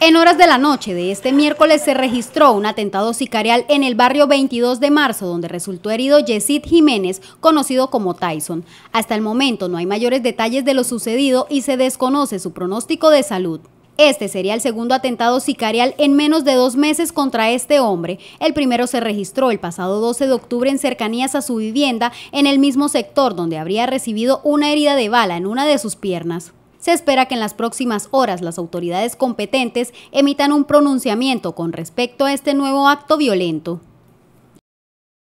En horas de la noche de este miércoles se registró un atentado sicarial en el barrio 22 de marzo, donde resultó herido Yesid Jiménez, conocido como Tyson. Hasta el momento no hay mayores detalles de lo sucedido y se desconoce su pronóstico de salud. Este sería el segundo atentado sicarial en menos de dos meses contra este hombre. El primero se registró el pasado 12 de octubre en cercanías a su vivienda, en el mismo sector donde habría recibido una herida de bala en una de sus piernas. Se espera que en las próximas horas las autoridades competentes emitan un pronunciamiento con respecto a este nuevo acto violento.